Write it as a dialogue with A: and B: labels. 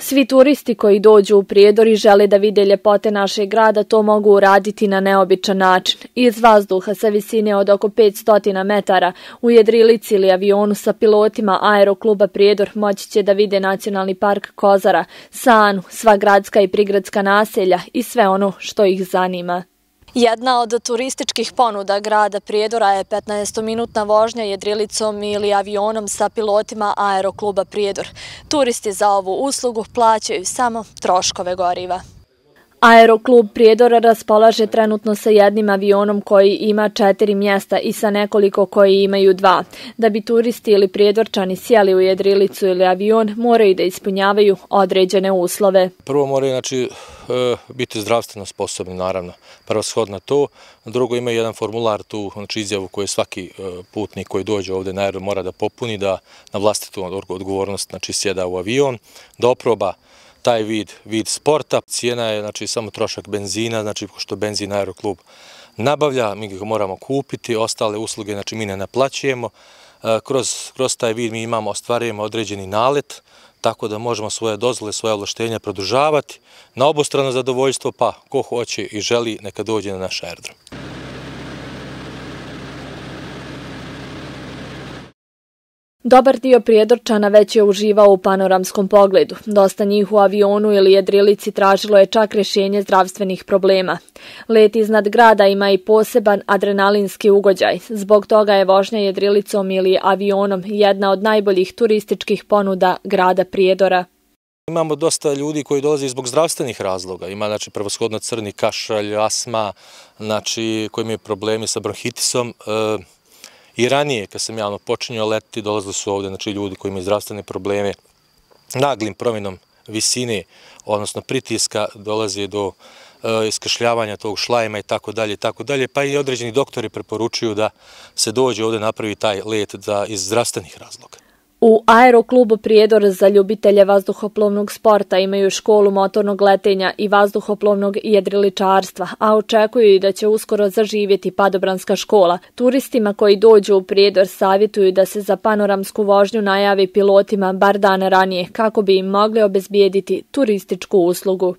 A: Svi turisti koji dođu u Prijedor i žele da vide ljepote naše grada to mogu uraditi na neobičan način. Iz vazduha sa visine od oko 500 metara u jedrilici ili avionu sa pilotima aerokluba Prijedor moći će da vide nacionalni park Kozara, Sanu, sva gradska i prigradska naselja i sve ono što ih zanima. Jedna od turističkih ponuda grada Prijedora je 15-minutna vožnja jedrilicom ili avionom sa pilotima aerokluba Prijedor. Turisti za ovu uslugu plaćaju samo troškove goriva. Aeroklub Prijedor raspolaže trenutno sa jednim avionom koji ima četiri mjesta i sa nekoliko koji imaju dva. Da bi turisti ili prijedorčani sjeli u jedrilicu ili avion, moraju da ispunjavaju određene uslove.
B: Prvo moraju znači, e, biti zdravstveno sposobni, naravno, prvoshodno to. Drugo imaju jedan formular, tu znači, izjavu koju svaki e, putnik koji dođe ovdje na aerodrom mora da popuni, da na vlastitu odgovornost znači, sjeda u avion, da oproba taj vid, vid sporta. Cijena je znači, samo trošak benzina, znači što benzin aeroklub nabavlja, mi ga moramo kupiti, ostale usluge znači, mi ne naplaćujemo. E, kroz, kroz taj vid mi imamo, ostvarujemo određeni nalet, tako da možemo svoje dozvole, svoje ovlaštenja produžavati. Na obostrano zadovoljstvo, pa ko hoće i želi, neka dođe na naš aerodrom.
A: Dobar dio Prijedorčana već je uživao u panoramskom pogledu. Dosta njih u avionu ili jedrilici tražilo je čak rješenje zdravstvenih problema. Let iznad grada ima i poseban adrenalinski ugođaj. Zbog toga je vožnja jedrilicom ili avionom jedna od najboljih turističkih ponuda grada Prijedora.
B: Imamo dosta ljudi koji dolaze zbog zdravstvenih razloga. Ima znači, prvoshodno crni kašalj, asma, znači, koji imaju problemi sa bronhitisom, e, i ranije kad sam javno počinio leti, dolazili su ovde znači, ljudi koji imaju zdravstvene probleme, naglim promjenom visine, odnosno pritiska, dolazi do e, iskašljavanja tog šlajma i tako dalje i tako dalje, pa i određeni doktori preporučuju da se dođe ovde napravi taj let da iz zdravstvenih razloga.
A: U Aeroklubu Prijedor za ljubitelje vazduhoplovnog sporta imaju školu motornog letenja i vazduhoplovnog jedriličarstva, a očekuju i da će uskoro zaživjeti padobranska škola. Turistima koji dođu u Prijedor savjetuju da se za panoramsku vožnju najavi pilotima bar dan ranije kako bi im mogli obezbijediti turističku uslugu.